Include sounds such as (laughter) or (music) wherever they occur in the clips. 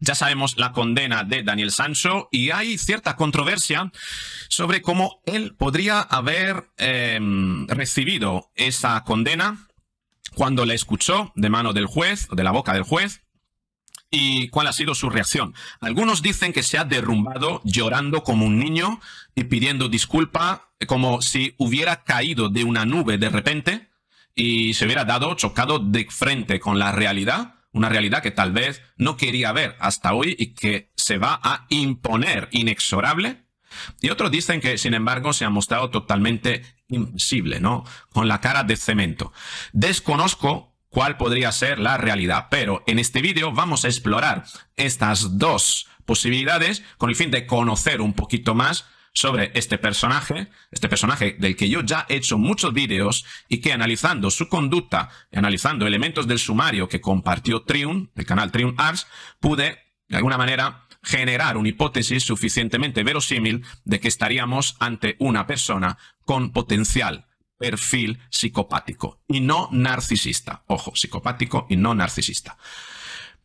Ya sabemos la condena de Daniel Sancho y hay cierta controversia sobre cómo él podría haber em, recibido esa condena cuando la escuchó de mano del juez, de la boca del juez, y cuál ha sido su reacción. Algunos dicen que se ha derrumbado llorando como un niño y pidiendo disculpa como si hubiera caído de una nube de repente y se hubiera dado chocado de frente con la realidad una realidad que tal vez no quería ver hasta hoy y que se va a imponer inexorable. Y otros dicen que, sin embargo, se ha mostrado totalmente invisible, ¿no? Con la cara de cemento. Desconozco cuál podría ser la realidad, pero en este vídeo vamos a explorar estas dos posibilidades con el fin de conocer un poquito más sobre este personaje, este personaje del que yo ya he hecho muchos vídeos y que analizando su conducta, analizando elementos del sumario que compartió Triun, el canal Triun Arts, pude, de alguna manera, generar una hipótesis suficientemente verosímil de que estaríamos ante una persona con potencial perfil psicopático y no narcisista. Ojo, psicopático y no narcisista.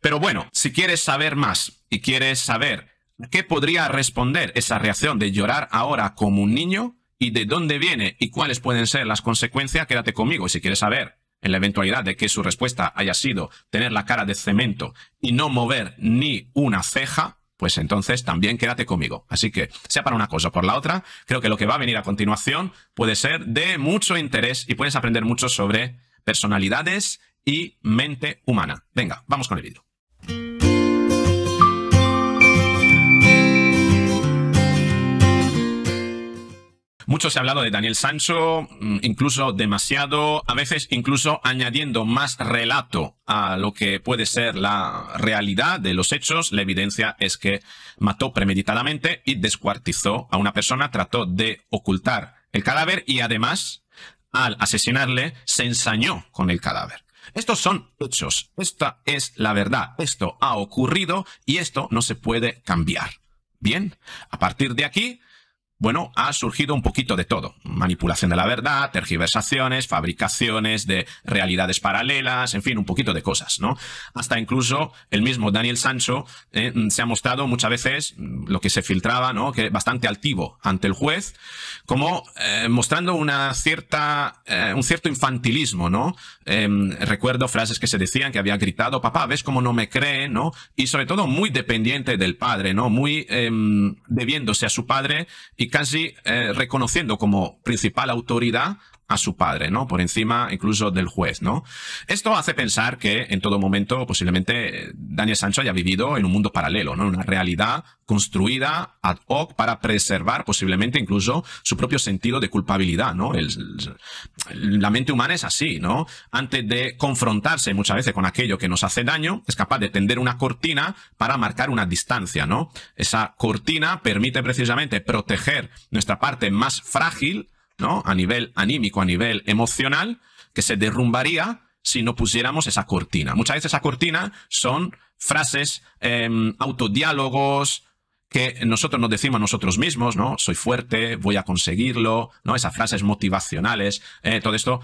Pero bueno, si quieres saber más y quieres saber ¿Qué podría responder esa reacción de llorar ahora como un niño? ¿Y de dónde viene? ¿Y cuáles pueden ser las consecuencias? Quédate conmigo. Y si quieres saber, en la eventualidad de que su respuesta haya sido tener la cara de cemento y no mover ni una ceja, pues entonces también quédate conmigo. Así que, sea para una cosa o por la otra, creo que lo que va a venir a continuación puede ser de mucho interés y puedes aprender mucho sobre personalidades y mente humana. Venga, vamos con el vídeo. Mucho se ha hablado de Daniel Sancho, mm, incluso demasiado, a veces incluso añadiendo más relato a lo que puede ser la realidad de los hechos. La evidencia es que mató premeditadamente y descuartizó a una persona, trató de ocultar el cadáver y además, al asesinarle, se ensañó con el cadáver. Estos son hechos, esta es la verdad, esto ha ocurrido y esto no se puede cambiar. Bien, a partir de aquí bueno, ha surgido un poquito de todo. Manipulación de la verdad, tergiversaciones, fabricaciones de realidades paralelas, en fin, un poquito de cosas, ¿no? Hasta incluso el mismo Daniel Sancho eh, se ha mostrado muchas veces mm, lo que se filtraba, ¿no? Que bastante altivo ante el juez, como eh, mostrando una cierta, eh, un cierto infantilismo, ¿no? Em, recuerdo frases que se decían que había gritado, papá, ¿ves cómo no me cree, ¿no? Y sobre todo muy dependiente del padre, ¿no? Muy em, debiéndose a su padre y casi eh, reconociendo como principal autoridad a su padre, ¿no? Por encima incluso del juez, ¿no? Esto hace pensar que en todo momento posiblemente eh, Daniel Sancho haya vivido en un mundo paralelo, ¿no? Una realidad construida ad hoc para preservar posiblemente incluso su propio sentido de culpabilidad, ¿no? la mente humana es así, ¿no? Antes de confrontarse muchas veces con aquello que nos hace daño, es capaz de tender una cortina para marcar una distancia, ¿no? Esa cortina permite precisamente proteger nuestra parte más frágil a nivel anímico, a nivel emocional, que se derrumbaría si no pusiéramos esa cortina. Muchas veces esa cortina son frases, em, autodiálogos que nosotros nos decimos a nosotros mismos, ¿no? Soy fuerte, voy a conseguirlo, ¿no? Esas frases motivacionales, eh, todo esto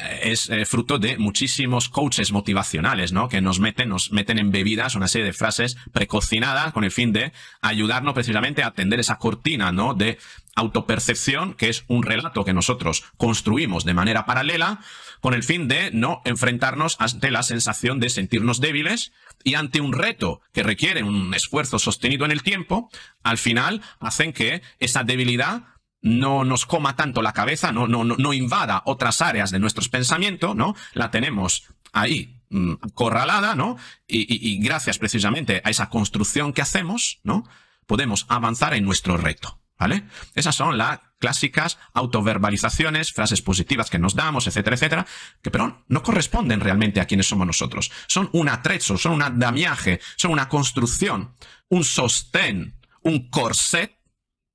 eh, es eh, fruto de muchísimos coaches motivacionales, ¿no? Que nos meten, nos meten en bebidas una serie de frases precocinadas con el fin de ayudarnos precisamente a atender esa cortina, ¿no? De autopercepción, que es un relato que nosotros construimos de manera paralela, con el fin de no enfrentarnos ante la sensación de sentirnos débiles y ante un reto que requiere un esfuerzo sostenido en el tiempo, al final hacen que esa debilidad no nos coma tanto la cabeza, no, no, no invada otras áreas de nuestros pensamientos, ¿no? La tenemos ahí mm, corralada, ¿no? Y, y gracias precisamente a esa construcción que hacemos, ¿no? Podemos avanzar en nuestro reto. ¿Vale? Esas son las clásicas autoverbalizaciones, frases positivas que nos damos, etcétera, etcétera, que pero no corresponden realmente a quienes somos nosotros. Son un atrecho, son un andamiaje, son una construcción, un sostén, un corset,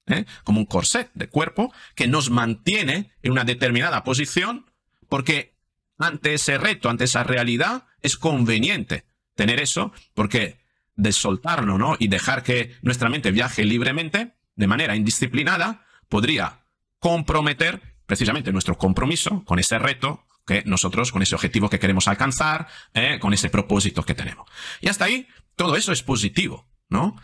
¿eh? como un corset de cuerpo, que nos mantiene en una determinada posición porque ante ese reto, ante esa realidad, es conveniente tener eso porque de soltarlo, ¿no? Y dejar que nuestra mente viaje libremente, de manera indisciplinada podría comprometer precisamente nuestro compromiso con ese reto que nosotros, con ese objetivo que queremos alcanzar, eh, con ese propósito que tenemos. Y hasta ahí, todo eso es positivo. ¿no?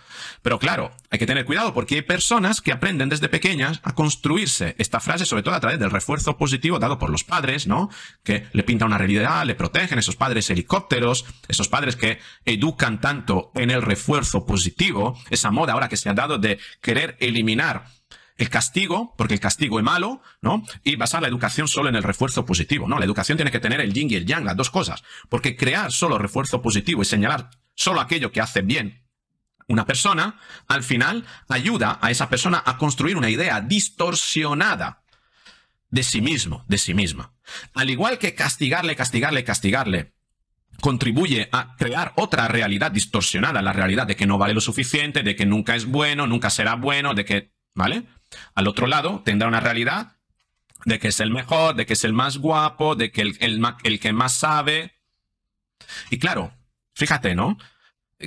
Pero claro, hay que tener cuidado porque hay personas que aprenden desde pequeñas a construirse esta frase, sobre todo a través del refuerzo positivo dado por los padres, ¿no? Que le pinta una realidad, le protegen, esos padres helicópteros, esos padres que educan tanto en el refuerzo positivo, esa moda ahora que se ha dado de querer eliminar el castigo, porque el castigo es malo, ¿no? Y basar la educación solo en el refuerzo positivo, ¿no? La educación tiene que tener el yin y el yang, las dos cosas, porque crear solo refuerzo positivo y señalar solo aquello que hace bien una persona, al final ayuda a esa persona a construir una idea distorsionada de sí mismo, de sí misma. Al igual que castigarle, castigarle, castigarle contribuye a crear otra realidad distorsionada, la realidad de que no vale lo suficiente, de que nunca es bueno, nunca será bueno, de que, ¿vale? Al otro lado tendrá una realidad de que es el mejor, de que es el más guapo, de que el, el, el que más sabe. Y claro, fíjate, ¿no?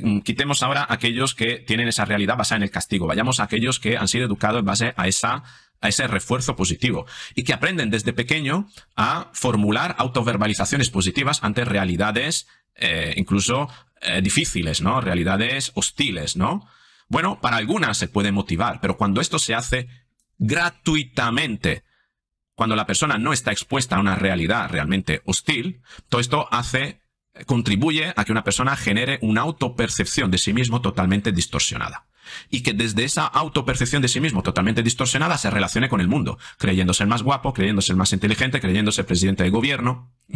Mm, quitemos ahora aquellos que tienen esa realidad basada en el castigo, vayamos a aquellos que han sido educados en base a esa a ese refuerzo positivo y que aprenden desde pequeño a formular autoverbalizaciones positivas ante realidades eh, incluso eh, difíciles, ¿no? Realidades hostiles, ¿no? Bueno, para algunas se puede motivar, pero cuando esto se hace gratuitamente, cuando la persona no está expuesta a una realidad realmente hostil, todo esto hace contribuye a que una persona genere una autopercepción de sí mismo totalmente distorsionada. Y que desde esa autopercepción de sí mismo totalmente distorsionada se relacione con el mundo, creyéndose el más guapo, creyéndose el más inteligente, creyéndose presidente de gobierno. (laughs)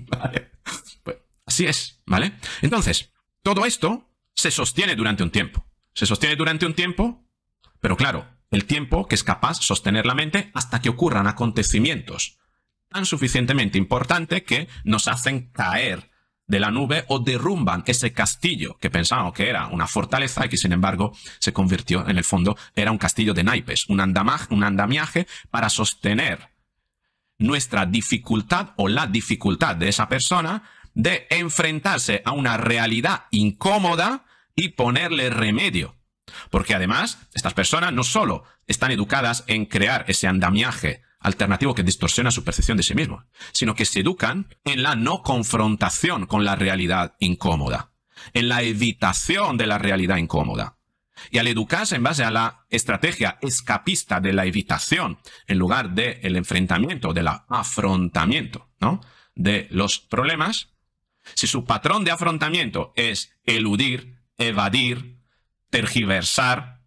Pues, así es, ¿vale? Entonces, todo esto se sostiene durante un tiempo. Se sostiene durante un tiempo, pero claro, el tiempo que es capaz sostener la mente hasta que ocurran acontecimientos tan suficientemente importantes que nos hacen caer de la nube o derrumban ese castillo que pensamos que era una fortaleza y que sin embargo se convirtió en el fondo era un castillo de naipes, un, un andamiaje para sostener nuestra dificultad o la dificultad de esa persona de enfrentarse a una realidad incómoda y ponerle remedio. Porque además, estas personas no solo están educadas en crear ese andamiaje alternativo que distorsiona su percepción de sí mismo, sino que se educan en la no confrontación con la realidad incómoda, en la evitación de la realidad incómoda. Y al educarse en base a la estrategia escapista de la evitación, en lugar del de enfrentamiento, del afrontamiento, ¿no? De los problemas, si su patrón de afrontamiento es eludir, evadir, tergiversar,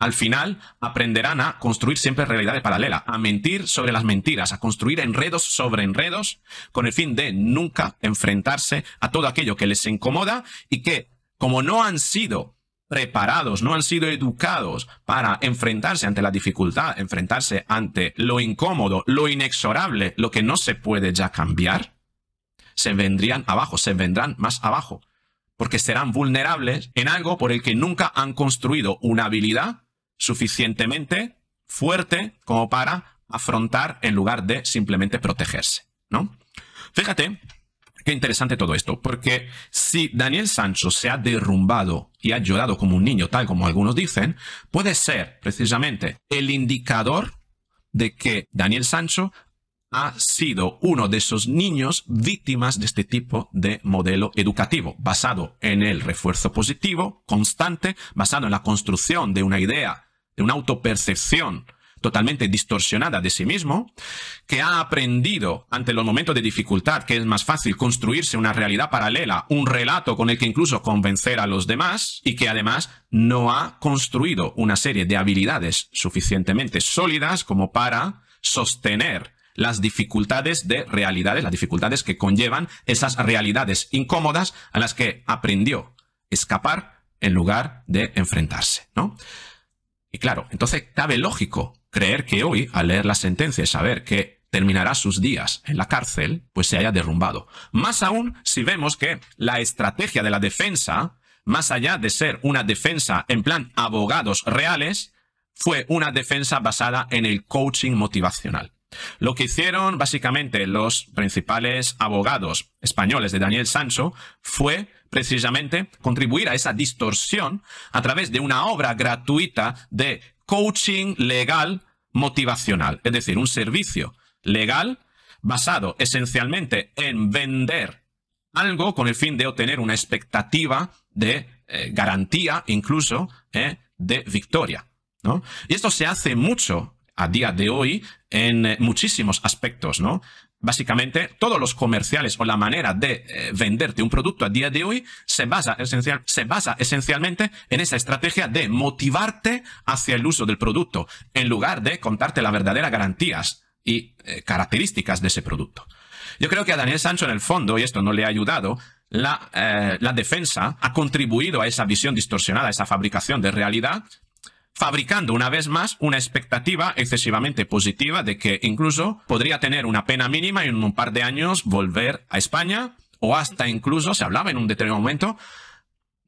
al final, aprenderán a construir siempre realidades paralelas, a mentir sobre las mentiras, a construir enredos sobre enredos, con el fin de nunca enfrentarse a todo aquello que les incomoda y que, como no han sido preparados, no han sido educados para enfrentarse ante la dificultad, enfrentarse ante lo incómodo, lo inexorable, lo que no se puede ya cambiar, se vendrían abajo, se vendrán más abajo, porque serán vulnerables en algo por el que nunca han construido una habilidad suficientemente fuerte como para afrontar en lugar de simplemente protegerse, ¿no? Fíjate qué interesante todo esto, porque si Daniel Sancho se ha derrumbado y ha llorado como un niño, tal como algunos dicen, puede ser precisamente el indicador de que Daniel Sancho ha sido uno de esos niños víctimas de este tipo de modelo educativo, basado en el refuerzo positivo, constante, basado en la construcción de una idea una autopercepción totalmente distorsionada de sí mismo, que ha aprendido ante los momentos de dificultad que es más fácil construirse una realidad paralela, un relato con el que incluso convencer a los demás y que además no ha construido una serie de habilidades suficientemente sólidas como para sostener las dificultades de realidades, las dificultades que conllevan esas realidades incómodas a las que aprendió escapar en lugar de enfrentarse, ¿no? Y claro, entonces cabe lógico creer que hoy, al leer la sentencia y saber que terminará sus días en la cárcel, pues se haya derrumbado. Más aún si vemos que la estrategia de la defensa, más allá de ser una defensa en plan abogados reales, fue una defensa basada en el coaching motivacional. Lo que hicieron básicamente los principales abogados españoles de Daniel Sancho fue precisamente contribuir a esa distorsión a través de una obra gratuita de coaching legal motivacional, es decir, un servicio legal basado esencialmente en vender algo con el fin de obtener una expectativa de eh, garantía, incluso eh, de victoria. Y esto se hace mucho a día de hoy en eh, muchísimos aspectos, ¿no? Básicamente, todos los comerciales o la manera de eh, venderte un producto a día de hoy se basa, esencial, se basa esencialmente en esa estrategia de motivarte hacia el uso del producto, en lugar de contarte las verdaderas garantías y eh, características de ese producto. Yo creo que a Daniel Sancho, en el fondo, y esto no le ha ayudado, la, eh, la defensa ha contribuido a esa visión distorsionada, a esa fabricación de realidad, fabricando una vez más una expectativa excesivamente positiva de que incluso podría tener una pena mínima y en un par de años volver a España o hasta incluso, se hablaba en un determinado momento,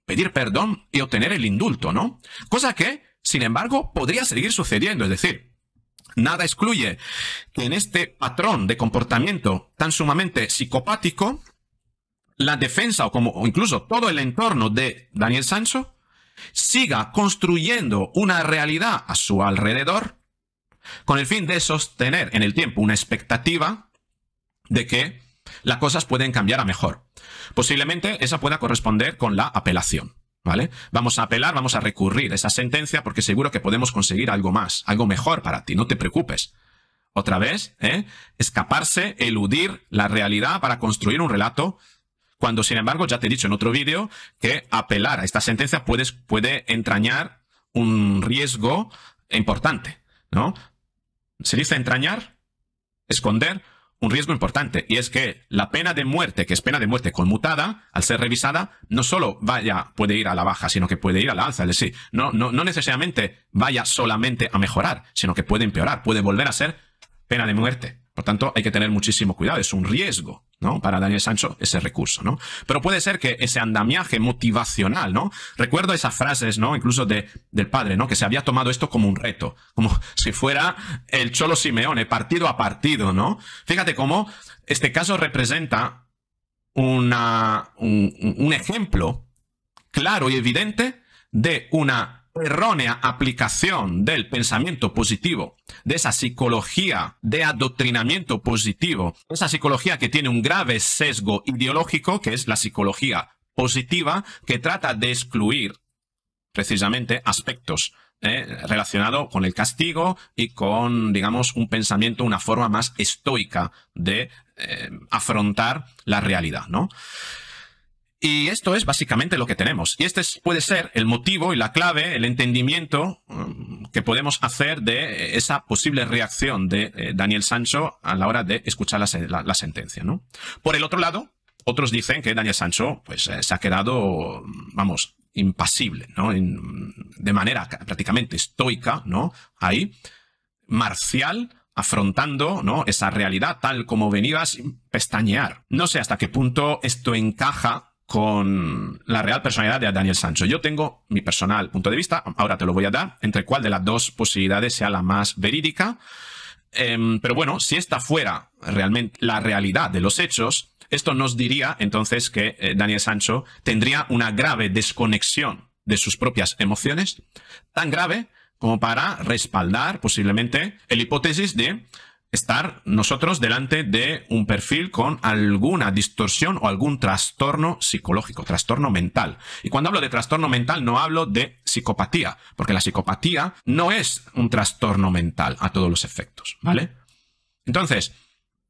pedir perdón y obtener el indulto, ¿no? Cosa que, sin embargo, podría seguir sucediendo, es decir, nada excluye que en este patrón de comportamiento tan sumamente psicopático, la defensa o como incluso todo el entorno de Daniel Sancho siga construyendo una realidad a su alrededor con el fin de sostener en el tiempo una expectativa de que las cosas pueden cambiar a mejor. Posiblemente esa pueda corresponder con la apelación. ¿Vale? Vamos a apelar, vamos a recurrir esa sentencia porque seguro que podemos conseguir algo más, algo mejor para ti, no te preocupes. Otra vez, ¿eh? escaparse, eludir la realidad para construir un relato cuando, sin embargo, ya te he dicho en otro vídeo que apelar a esta sentencia puedes, puede entrañar un riesgo importante, ¿no? Se dice entrañar, esconder, un riesgo importante, y es que la pena de muerte, que es pena de muerte conmutada, al ser revisada, no solo vaya, puede ir a la baja, sino que puede ir a la alza, es decir, no, no, no necesariamente vaya solamente a mejorar, sino que puede empeorar, puede volver a ser pena de muerte. Por tanto, hay que tener muchísimo cuidado, es un riesgo, ¿no? Para Daniel Sancho ese recurso, ¿no? Pero puede ser que ese andamiaje motivacional, ¿no? Recuerdo esas frases, ¿no? Incluso de, del padre, ¿no? Que se había tomado esto como un reto, como (laughs) si fuera el Cholo Simeone, partido a partido, ¿no? Fíjate cómo este caso representa una, un ejemplo claro y evidente de una errónea aplicación del pensamiento positivo, de esa psicología de adoctrinamiento positivo, esa psicología que tiene un grave sesgo ideológico, que es la psicología positiva, que trata de excluir precisamente aspectos eh, relacionados con el castigo y con, digamos, un pensamiento, una forma más estoica de eh, afrontar la realidad, ¿no? Y esto es básicamente lo que tenemos. Y este puede ser el motivo y la clave, el entendimiento mm, que podemos hacer de eh, esa posible reacción de eh, Daniel Sancho a la hora de escuchar la, sentencia. ¿no? Por el otro lado, otros dicen que Daniel Sancho pues, eh, se ha quedado, mm, vamos, impasible, ¿no? de manera prácticamente estoica, ¿no? Ahí, marcial, afrontando ¿no? esa realidad tal como venía sin pestañear. No sé hasta qué punto esto encaja con la real personalidad de Daniel Sancho. Yo tengo mi personal punto de vista, ahora te lo voy a dar, entre cuál de las dos posibilidades sea la más verídica. Em, pero bueno, si esta fuera realmente la realidad de los hechos, esto nos diría entonces que eh, Daniel Sancho tendría una grave desconexión de sus propias emociones, tan grave como para respaldar posiblemente el hipótesis de estar nosotros delante de un perfil con alguna distorsión o algún trastorno psicológico, trastorno mental. Y cuando hablo de trastorno mental no hablo de psicopatía, porque la psicopatía no es un trastorno mental a todos los efectos, ¿vale? Entonces,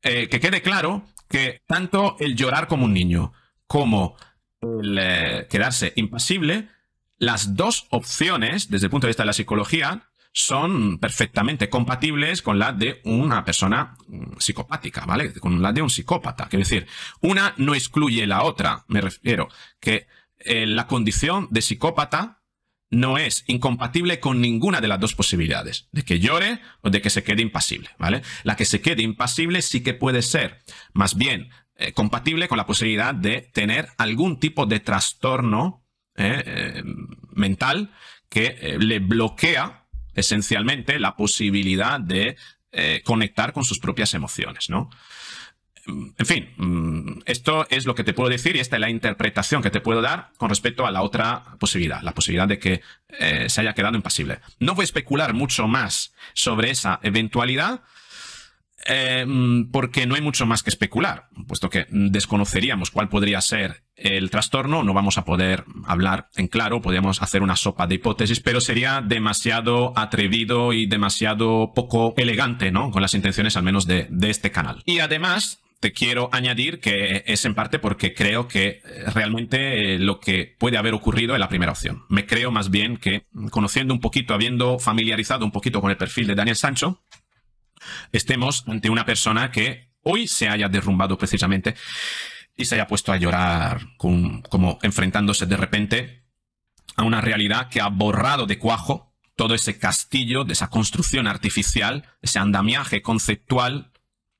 eh, que quede claro que tanto el llorar como un niño como el eh, quedarse impasible, las dos opciones, desde el punto de vista de la psicología, son perfectamente compatibles con la de una persona mm, psicopática, ¿vale? Con la de un psicópata. Quiero decir, una no excluye la otra. Me refiero que eh, la condición de psicópata no es incompatible con ninguna de las dos posibilidades, de que llore o de que se quede impasible, ¿vale? La que se quede impasible sí que puede ser más bien eh, compatible con la posibilidad de tener algún tipo de trastorno eh, mental que le bloquea esencialmente la posibilidad de eh, conectar con sus propias emociones, ¿no? Mm, en fin, mm, esto es lo que te puedo decir y esta es la interpretación que te puedo dar con respecto a la otra posibilidad, la posibilidad de que eh, se haya quedado impasible. No voy a especular mucho más sobre esa eventualidad, eh, mm, porque no hay mucho más que especular, puesto que desconoceríamos cuál podría ser el trastorno, no vamos a poder hablar en claro, podríamos hacer una sopa de hipótesis, pero sería demasiado atrevido y demasiado poco elegante, ¿no? Con las intenciones al menos de, este canal. Y además, te quiero añadir que es en parte porque creo que eh, realmente eh, lo que puede haber ocurrido es la primera opción. Me creo más bien que, conociendo un poquito, habiendo familiarizado un poquito con el perfil de Daniel Sancho, estemos ante una persona que hoy se haya derrumbado precisamente y se haya puesto a llorar, como enfrentándose de repente a una realidad que ha borrado de cuajo todo ese castillo, de esa construcción artificial, ese andamiaje conceptual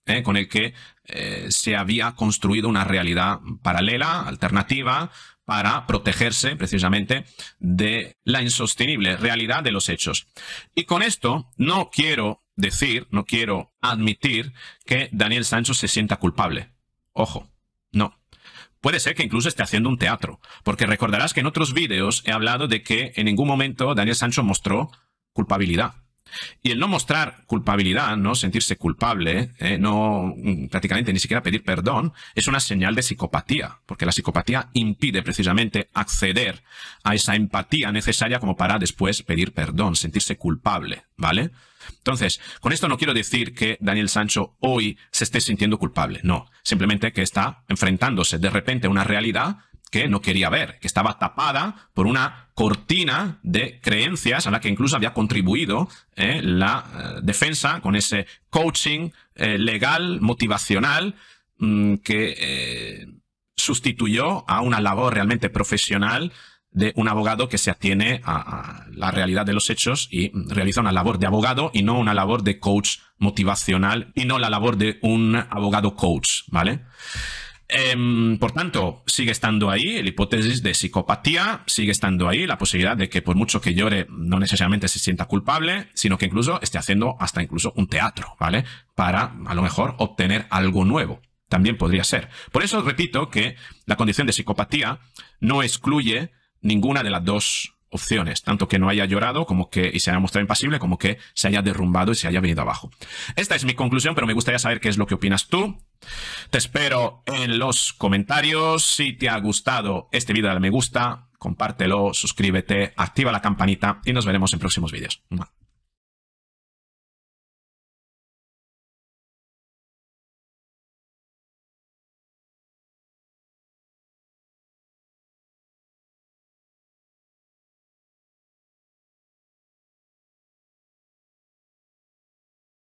eh, con el que eh, se había construido una realidad paralela, alternativa, para protegerse precisamente de la insostenible realidad de los hechos. Y con esto no quiero decir, no quiero admitir que Daniel Sancho se sienta culpable. Ojo, Puede ser que incluso esté haciendo un teatro, porque recordarás que en otros vídeos he hablado de que en ningún momento Daniel Sancho mostró culpabilidad. Y el no mostrar culpabilidad, no sentirse culpable, ¿eh? no mm, prácticamente ni siquiera pedir perdón, es una señal de psicopatía, porque la psicopatía impide precisamente acceder a esa empatía necesaria como para después pedir perdón, sentirse culpable, ¿vale? Entonces, con esto no quiero decir que Daniel Sancho hoy se esté sintiendo culpable, no, simplemente que está enfrentándose de repente a una realidad que no quería ver, que estaba tapada por una cortina de creencias a la que incluso había contribuido eh, la eh, defensa con ese coaching eh, legal, motivacional, mm, que sustituyó a una labor realmente profesional de un abogado que se atiene a, a, la realidad de los hechos y realiza una labor de abogado y no una labor de coach motivacional y no la labor de un abogado coach, ¿vale? Em, por tanto, sigue estando ahí el hipótesis de psicopatía, sigue estando ahí la posibilidad de que por mucho que llore no necesariamente se sienta culpable, sino que incluso esté haciendo hasta incluso un teatro, ¿vale? Para a lo mejor obtener algo nuevo. También podría ser. Por eso repito que la condición de psicopatía no excluye ninguna de las dos opciones, tanto que no haya llorado como que y se haya mostrado impasible, como que se haya derrumbado y se haya venido abajo. Esta es mi conclusión, pero me gustaría saber qué es lo que opinas tú. Te espero en los comentarios. Si te ha gustado este vídeo, dale me gusta, compártelo, suscríbete, activa la campanita y nos veremos en próximos vídeos.